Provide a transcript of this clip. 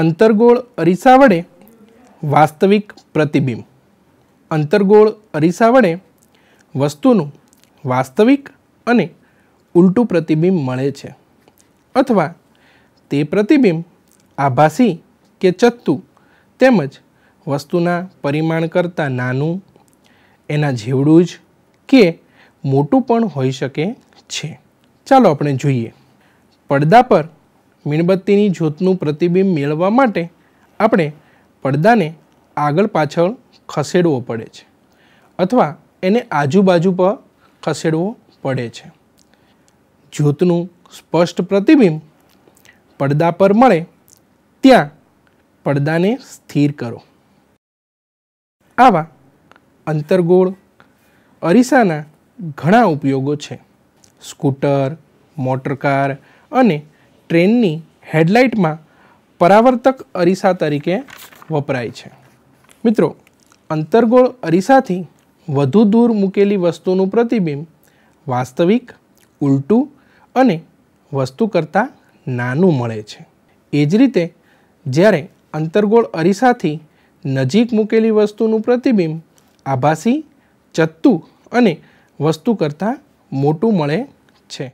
અંતરગોળ અરીસા વડે વાસ્તવિક પ્રતિબિંબ અંતરગોળ અરીસા વડે વસ્તુનું વાસ્તવિક અને ઉલટું પ્રતિબિંબ મળે છે અથવા તે પ્રતિબિંબ આભાસી કે ચત્તું તેમજ વસ્તુના પરિમાણ કરતાં નાનું એના જેવડું જ કે મોટું પણ હોઈ શકે છે ચાલો આપણે જોઈએ પડદા પર મીણબત્તીની જ્યોતનું પ્રતિબિંબ મેળવવા માટે આપણે પડદાને આગળ પાછળ ખસેડવો પડે છે અથવા એને આજુબાજુ પર ખસેડવો પડે છે જ્યોતનું સ્પષ્ટ પ્રતિબિંબ પડદા પર મળે ત્યાં પડદાને સ્થિર કરો આવા અંતરગોળ અરીસાના ઘણા ઉપયોગો છે સ્કૂટર મોટરકાર અને ટ્રેનની હેડલાઇટમાં પરાવર્તક અરીસા તરીકે વપરાય છે મિત્રો અંતર્ગોળ અરીસાથી વધુ દૂર મૂકેલી વસ્તુનું પ્રતિબિંબ વાસ્તવિક ઉલટું અને વસ્તુ કરતાં નાનું મળે છે એ જ રીતે જ્યારે અંતરગોળ અરીસાથી નજીક મૂકેલી વસ્તુનું પ્રતિબિંબ આભાસી ચત્તુ અને વસ્તુ કરતાં મોટું મળે છે